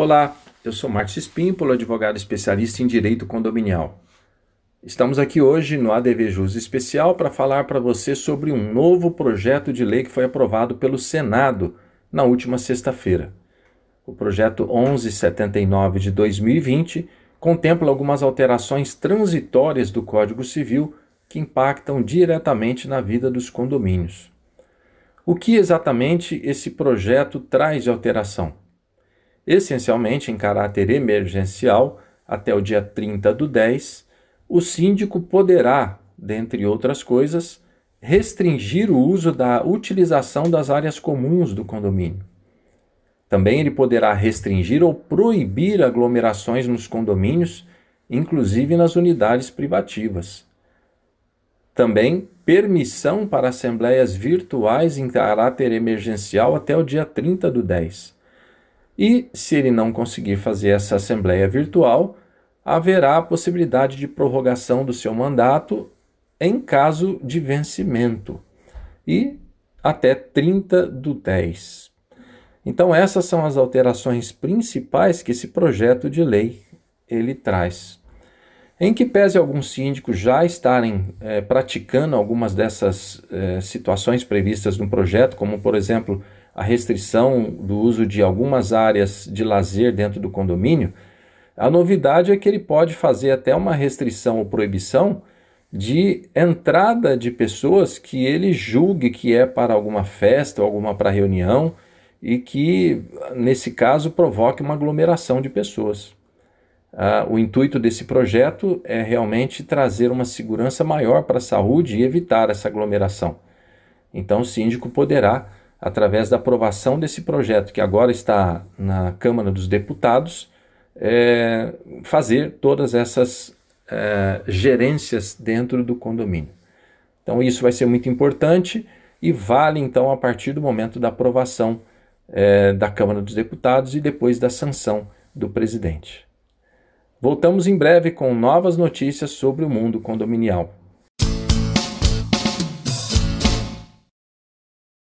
Olá, eu sou Márcio Espímpolo, advogado especialista em direito condominial. Estamos aqui hoje no ADV Jus Especial para falar para você sobre um novo projeto de lei que foi aprovado pelo Senado na última sexta-feira. O projeto 1179 de 2020 contempla algumas alterações transitórias do Código Civil que impactam diretamente na vida dos condomínios. O que exatamente esse projeto traz de alteração? essencialmente em caráter emergencial, até o dia 30 do 10, o síndico poderá, dentre outras coisas, restringir o uso da utilização das áreas comuns do condomínio. Também ele poderá restringir ou proibir aglomerações nos condomínios, inclusive nas unidades privativas. Também permissão para assembleias virtuais em caráter emergencial até o dia 30 do 10 e se ele não conseguir fazer essa assembleia virtual, haverá a possibilidade de prorrogação do seu mandato em caso de vencimento e até 30 do 10. Então essas são as alterações principais que esse projeto de lei ele traz. Em que pese alguns síndicos já estarem é, praticando algumas dessas é, situações previstas no projeto, como por exemplo a restrição do uso de algumas áreas de lazer dentro do condomínio, a novidade é que ele pode fazer até uma restrição ou proibição de entrada de pessoas que ele julgue que é para alguma festa ou alguma para reunião e que, nesse caso, provoque uma aglomeração de pessoas. Uh, o intuito desse projeto é realmente trazer uma segurança maior para a saúde e evitar essa aglomeração. Então, o síndico poderá, através da aprovação desse projeto, que agora está na Câmara dos Deputados, é, fazer todas essas é, gerências dentro do condomínio. Então, isso vai ser muito importante e vale, então, a partir do momento da aprovação é, da Câmara dos Deputados e depois da sanção do presidente. Voltamos em breve com novas notícias sobre o mundo condominial.